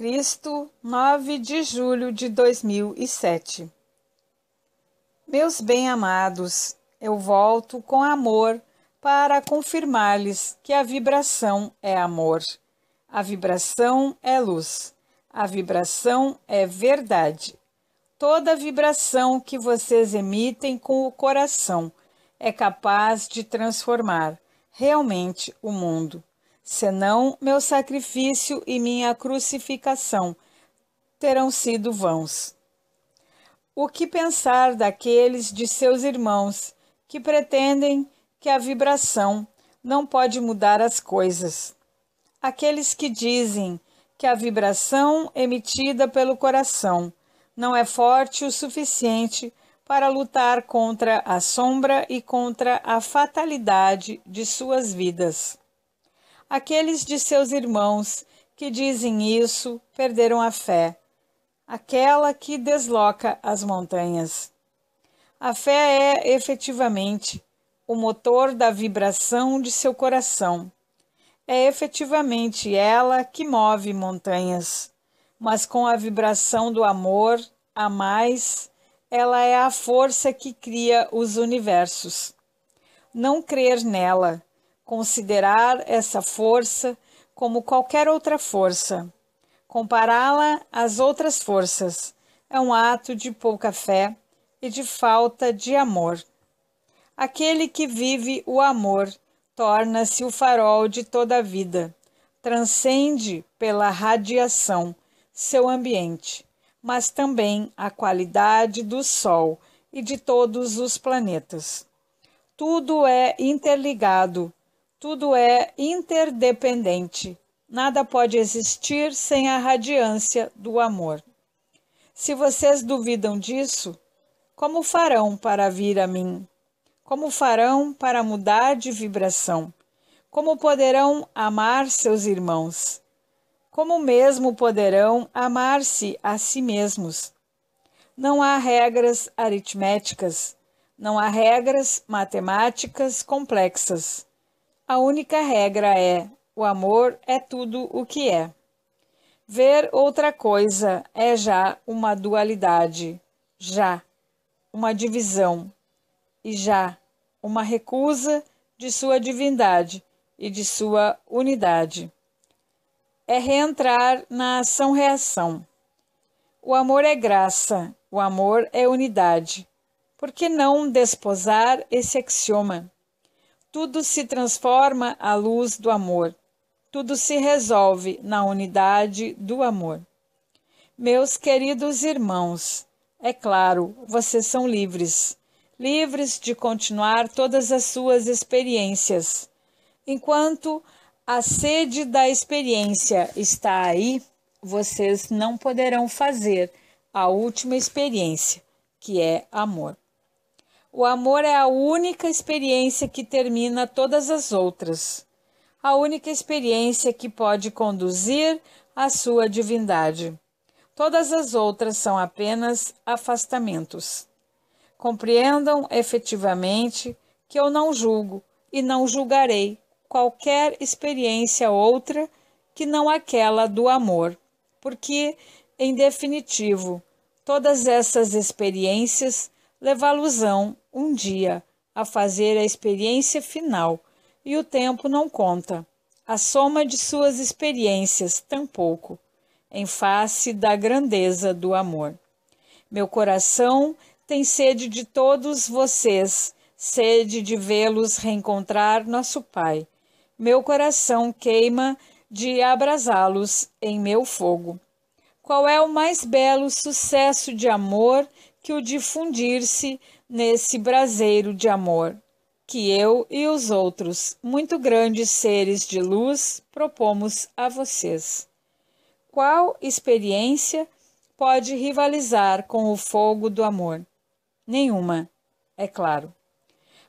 Cristo, 9 de julho de 2007. Meus bem-amados, eu volto com amor para confirmar-lhes que a vibração é amor, a vibração é luz, a vibração é verdade. Toda vibração que vocês emitem com o coração é capaz de transformar realmente o mundo senão meu sacrifício e minha crucificação terão sido vãos. O que pensar daqueles de seus irmãos que pretendem que a vibração não pode mudar as coisas? Aqueles que dizem que a vibração emitida pelo coração não é forte o suficiente para lutar contra a sombra e contra a fatalidade de suas vidas. Aqueles de seus irmãos que dizem isso perderam a fé, aquela que desloca as montanhas. A fé é efetivamente o motor da vibração de seu coração. É efetivamente ela que move montanhas, mas com a vibração do amor a mais, ela é a força que cria os universos. Não crer nela considerar essa força como qualquer outra força. Compará-la às outras forças é um ato de pouca fé e de falta de amor. Aquele que vive o amor torna-se o farol de toda a vida, transcende pela radiação seu ambiente, mas também a qualidade do Sol e de todos os planetas. Tudo é interligado tudo é interdependente. Nada pode existir sem a radiância do amor. Se vocês duvidam disso, como farão para vir a mim? Como farão para mudar de vibração? Como poderão amar seus irmãos? Como mesmo poderão amar-se a si mesmos? Não há regras aritméticas, não há regras matemáticas complexas a única regra é: o amor é tudo o que é. Ver outra coisa é já uma dualidade, já uma divisão e já uma recusa de sua divindade e de sua unidade. É reentrar na ação-reação. O amor é graça, o amor é unidade. Por que não desposar esse axioma? Tudo se transforma à luz do amor. Tudo se resolve na unidade do amor. Meus queridos irmãos, é claro, vocês são livres livres de continuar todas as suas experiências. Enquanto a sede da experiência está aí, vocês não poderão fazer a última experiência, que é amor. O amor é a única experiência que termina todas as outras, a única experiência que pode conduzir à sua divindade. Todas as outras são apenas afastamentos. Compreendam efetivamente que eu não julgo e não julgarei qualquer experiência outra que não aquela do amor, porque, em definitivo, todas essas experiências levá à ão um dia, a fazer a experiência final, e o tempo não conta, a soma de suas experiências tampouco, em face da grandeza do amor. Meu coração tem sede de todos vocês, sede de vê-los reencontrar nosso Pai. Meu coração queima de abrasá-los em meu fogo qual é o mais belo sucesso de amor que o difundir-se nesse braseiro de amor que eu e os outros, muito grandes seres de luz, propomos a vocês. Qual experiência pode rivalizar com o fogo do amor? Nenhuma, é claro.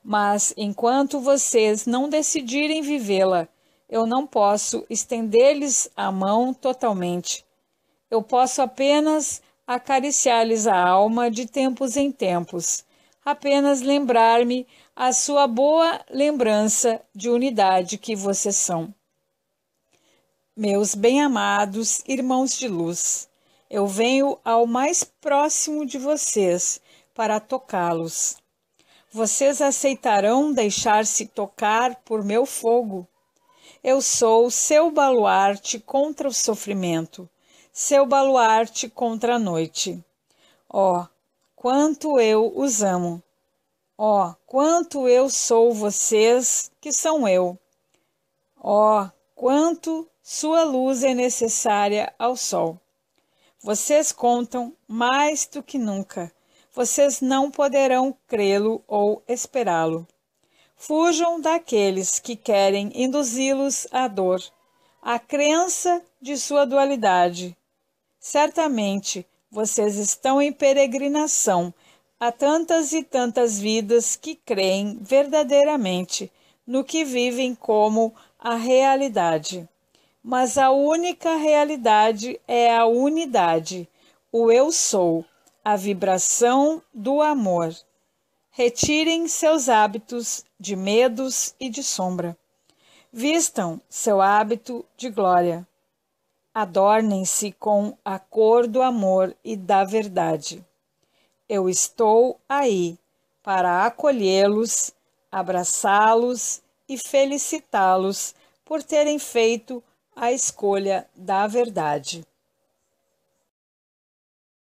Mas enquanto vocês não decidirem vivê-la, eu não posso estender-lhes a mão totalmente eu posso apenas acariciar-lhes a alma de tempos em tempos, apenas lembrar-me a sua boa lembrança de unidade que vocês são. Meus bem-amados irmãos de luz, eu venho ao mais próximo de vocês para tocá-los. Vocês aceitarão deixar-se tocar por meu fogo? Eu sou seu baluarte contra o sofrimento seu baluarte contra a noite. Ó, oh, quanto eu os amo! Ó, oh, quanto eu sou vocês que são eu! Ó, oh, quanto sua luz é necessária ao sol! Vocês contam mais do que nunca. Vocês não poderão crê-lo ou esperá-lo. Fujam daqueles que querem induzi-los à dor, à crença de sua dualidade, Certamente vocês estão em peregrinação a tantas e tantas vidas que creem verdadeiramente no que vivem como a realidade. Mas a única realidade é a unidade, o eu sou, a vibração do amor. Retirem seus hábitos de medos e de sombra. Vistam seu hábito de glória. Adornem-se com a cor do amor e da verdade. Eu estou aí para acolhê-los, abraçá-los e felicitá-los por terem feito a escolha da verdade.